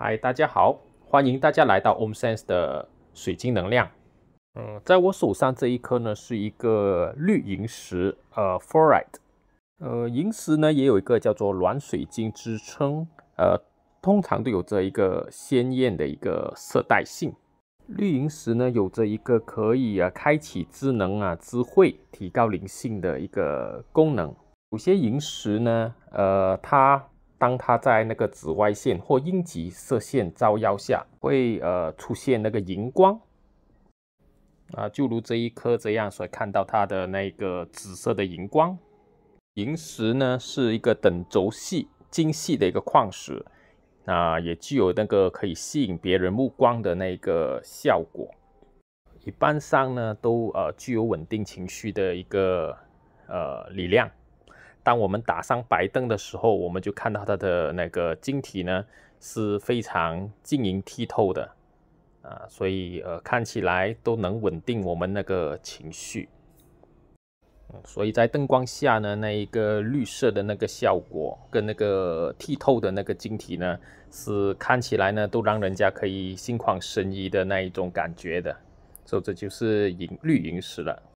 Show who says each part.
Speaker 1: 嗨，大家好，欢迎大家来到 OmSense 的水晶能量。嗯，在我手上这一颗呢，是一个绿萤石，呃，fluorite。呃，萤石呢，也有一个叫做软水晶之称，呃，通常都有着一个鲜艳的一个色带性。绿萤石呢，有着一个可以啊，开启智能啊，智慧，提高灵性的一个功能。有些萤石呢，呃，它当它在那个紫外线或应急射线照耀下，会呃出现那个荧光，啊，就如这一颗这样，所看到它的那个紫色的荧光。萤石呢是一个等轴系精细的一个矿石，啊，也具有那个可以吸引别人目光的那个效果。一般上呢都呃具有稳定情绪的一个呃力量。当我们打上白灯的时候，我们就看到它的那个晶体呢是非常晶莹剔透的啊，所以呃看起来都能稳定我们那个情绪。所以在灯光下呢，那一个绿色的那个效果跟那个剔透的那个晶体呢，是看起来呢都让人家可以心旷神怡的那一种感觉的。所以这就是银绿萤石了。